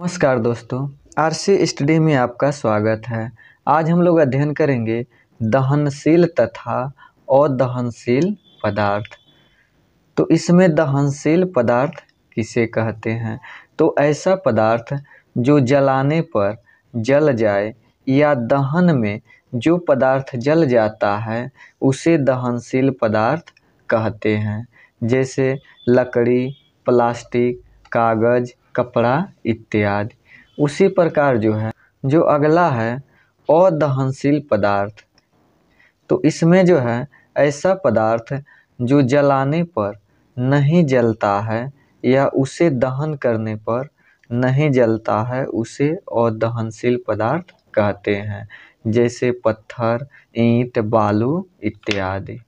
नमस्कार दोस्तों RC study में आपका स्वागत है आज हम लोग अध्ययन करेंगे दहनशील तथा अदहनशील पदार्थ तो इसमें दहनशील पदार्थ किसे कहते हैं तो ऐसा पदार्थ जो जलाने पर जल जाए या दहन में जो पदार्थ जल जाता है उसे दहनशील पदार्थ कहते हैं जैसे लकड़ी प्लास्टिक कागज़ कपड़ा इत्यादि उसी प्रकार जो है जो अगला है अदहनशील पदार्थ तो इसमें जो है ऐसा पदार्थ जो जलाने पर नहीं जलता है या उसे दहन करने पर नहीं जलता है उसे अदहनशील पदार्थ कहते हैं जैसे पत्थर ईंट बालू इत्यादि